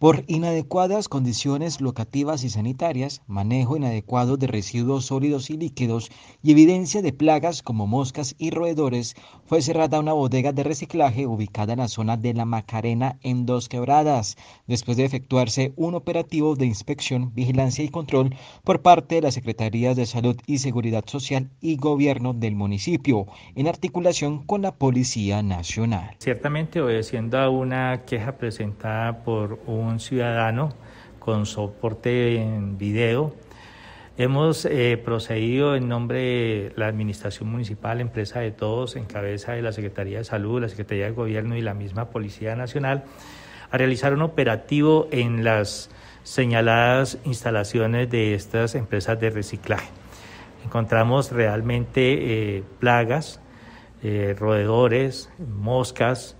por inadecuadas condiciones locativas y sanitarias, manejo inadecuado de residuos sólidos y líquidos y evidencia de plagas como moscas y roedores, fue cerrada una bodega de reciclaje ubicada en la zona de La Macarena en Dos Quebradas, después de efectuarse un operativo de inspección, vigilancia y control por parte de las Secretarías de Salud y Seguridad Social y Gobierno del municipio, en articulación con la Policía Nacional. Ciertamente obedeciendo a una queja presentada por un ciudadano con soporte en video. Hemos eh, procedido en nombre de la Administración Municipal, empresa de todos, en cabeza de la Secretaría de Salud, la Secretaría de Gobierno y la misma Policía Nacional, a realizar un operativo en las señaladas instalaciones de estas empresas de reciclaje. Encontramos realmente eh, plagas, eh, roedores, moscas,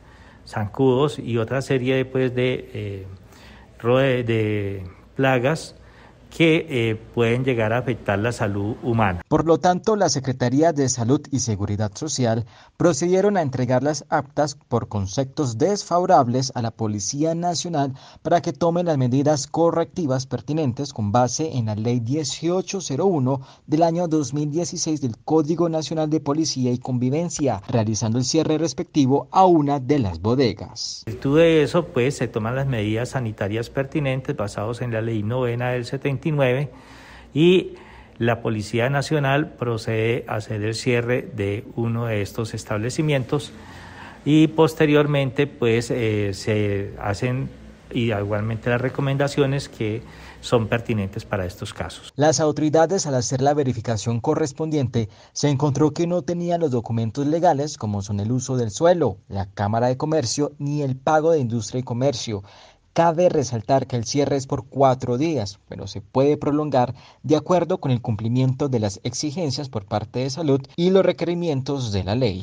zancudos y otra serie pues, de de plagas que eh, pueden llegar a afectar la salud humana. Por lo tanto, la Secretaría de Salud y Seguridad Social procedieron a entregar las aptas por conceptos desfavorables a la Policía Nacional para que tomen las medidas correctivas pertinentes con base en la Ley 1801 del año 2016 del Código Nacional de Policía y Convivencia, realizando el cierre respectivo a una de las bodegas. En virtud de eso, pues se toman las medidas sanitarias pertinentes basados en la Ley novena del 70 y la Policía Nacional procede a hacer el cierre de uno de estos establecimientos y posteriormente pues eh, se hacen y igualmente las recomendaciones que son pertinentes para estos casos. Las autoridades al hacer la verificación correspondiente se encontró que no tenían los documentos legales como son el uso del suelo, la Cámara de Comercio ni el pago de Industria y Comercio. Cabe resaltar que el cierre es por cuatro días, pero se puede prolongar de acuerdo con el cumplimiento de las exigencias por parte de salud y los requerimientos de la ley.